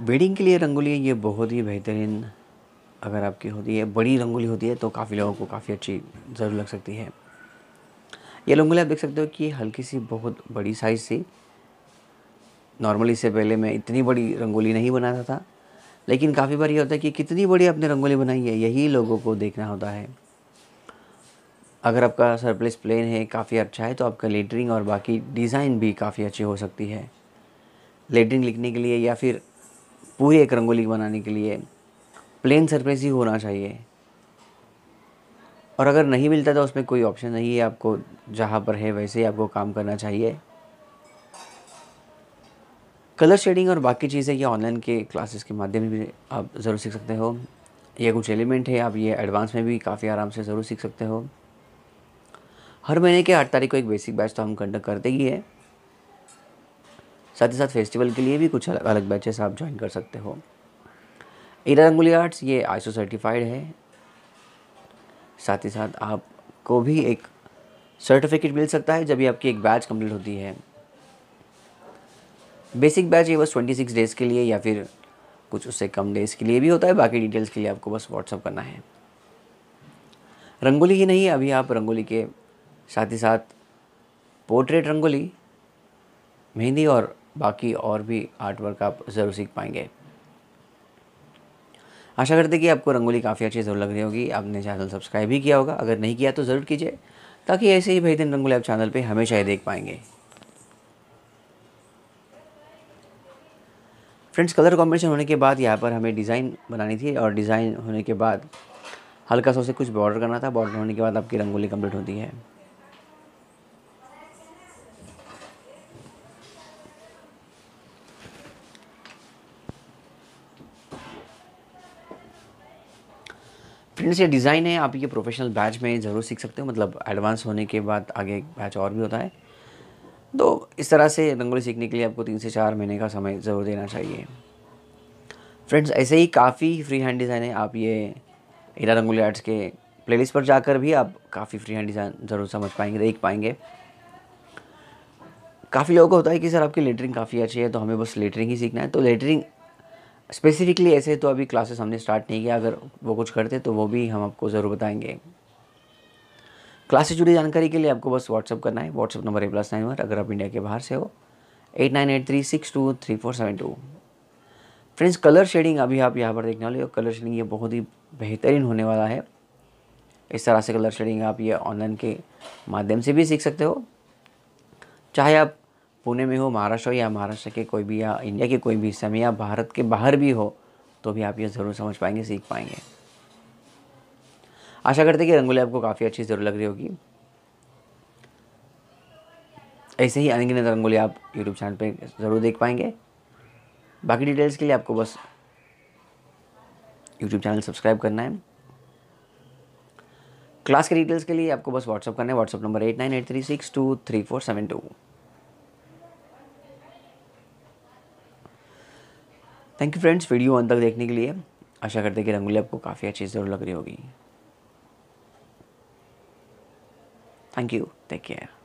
bedding के लिए रंगोली ये बहुत ही बेहतरीन अगर आपकी होती है बड़ी रंगोली होती है तो काफ़ी लोगों को काफ़ी अच्छी ज़रूर लग सकती है ये रंगोली आप देख सकते हो कि हल्की सी बहुत बड़ी साइज़ सी नॉर्मली इससे पहले मैं इतनी बड़ी रंगोली नहीं बनाता था लेकिन काफ़ी बार ये होता है कि कितनी बड़ी आपने रंगोली बनाई है यही लोगों को देखना होता है अगर आपका सरप्लेस प्लेन है काफ़ी अच्छा है तो आपका लेटरिंग और बाकी डिज़ाइन भी काफ़ी अच्छी हो सकती है लेटरिंग लिखने के लिए या फिर पूरी एक रंगोली बनाने के लिए प्लेन सरफेस ही होना चाहिए और अगर नहीं मिलता तो उसमें कोई ऑप्शन नहीं है आपको जहाँ पर है वैसे ही आपको काम करना चाहिए कलर शेडिंग और बाकी चीज़ें ये ऑनलाइन के क्लासेस के माध्यम भी आप ज़रूर सीख सकते हो ये कुछ एलिमेंट है आप ये एडवांस में भी काफ़ी आराम से ज़रूर सीख सकते हो हर महीने के आठ तारीख को एक बेसिक बैच तो हम कंडक्ट करते ही है साथ ही साथ फेस्टिवल के लिए भी कुछ अलग अलग बैचेस आप ज्वाइन कर सकते हो इरा रंगोली आर्ट्स ये आईसो सर्टिफाइड है साथ ही साथ आपको भी एक सर्टिफिकेट मिल सकता है जब भी आपकी एक बैच कंप्लीट होती है बेसिक बैच ये बस ट्वेंटी सिक्स डेज़ के लिए या फिर कुछ उससे कम डेज़ के लिए भी होता है बाकी डिटेल्स के लिए आपको बस व्हाट्सअप करना है रंगोली ही नहीं अभी आप रंगोली के साथ ही साथ पोर्ट्रेट रंगोली मेहंदी और बाकी और भी आर्ट वर्क आप ज़रूर सीख पाएंगे आशा करते कि आपको रंगोली काफ़ी अच्छी ज़रूर लग रही होगी आपने चैनल सब्सक्राइब भी किया होगा अगर नहीं किया तो ज़रूर कीजिए ताकि ऐसे ही बेहतरीन रंगोली आप चैनल पे हमेशा ही देख पाएंगे फ्रेंड्स कलर कॉम्बिनेशन होने के बाद यहाँ पर हमें डिज़ाइन बनानी थी और डिज़ाइन होने के बाद हल्का सा उसे कुछ बॉर्डर करना था बॉर्डर होने के बाद आपकी रंगोली कम्प्लीट होती है फ्रेंड्स ये डिज़ाइन है आप ये प्रोफेशनल बैच में ज़रूर सीख सकते हो मतलब एडवांस होने के बाद आगे एक बैच और भी होता है तो इस तरह से रंगोली सीखने के लिए आपको तीन से चार महीने का समय ज़रूर देना चाहिए फ्रेंड्स ऐसे ही काफ़ी फ्री हैंड डिज़ाइन है आप ये हीरा रंगोली आर्ट्स के प्लेलिस्ट पर जाकर भी आप काफ़ी फ्री हैंड डिज़ाइन ज़रूर समझ पाएंगे देख पाएंगे काफ़ी लोगों को होता है कि सर आपकी लेटरिंग काफ़ी अच्छी है तो हमें बस लेटरिंग ही सीखना है तो लेटरिंग स्पेसिफिकली ऐसे तो अभी क्लासेस हमने स्टार्ट नहीं किया अगर वो कुछ करते तो वो भी हम आपको ज़रूर बताएंगे क्लास से जुड़ी जानकारी के लिए आपको बस व्हाट्सअप करना है व्हाट्सअप नंबर है प्लस नाइन वन अगर आप इंडिया के बाहर से हो eight nine eight three six two three four seven two friends colour shading अभी आप यहाँ पर देखने वाले हो कलर शेडिंग ये बहुत ही बेहतरीन होने वाला है इस तरह से कलर शेडिंग आप ये ऑनलाइन के माध्यम से भी सीख सकते हो चाहे आप पुणे में हो महाराष्ट्र हो या महाराष्ट्र के कोई भी या इंडिया के कोई भी हिस्से में या भारत के बाहर भी हो तो भी आप ये ज़रूर समझ पाएंगे सीख पाएंगे आशा करते हैं कि रंगोली आपको काफ़ी अच्छी ज़रूर लग रही होगी ऐसे ही अनगिनत रंगोली आप यूट्यूब चैनल पे ज़रूर देख पाएंगे बाकी डिटेल्स के लिए आपको बस यूट्यूब चैनल सब्सक्राइब करना है क्लास के डिटेल्स के लिए आपको बस व्हाट्सअप करना है WhatsApp number eight nine eight three six two three four seven two thank you friends video अंत तक देखने के लिए आशा करते हैं कि रंगोली आपको काफ़ी अच्छी ज़रूर लग रही होगी थैंक यू टेक केयर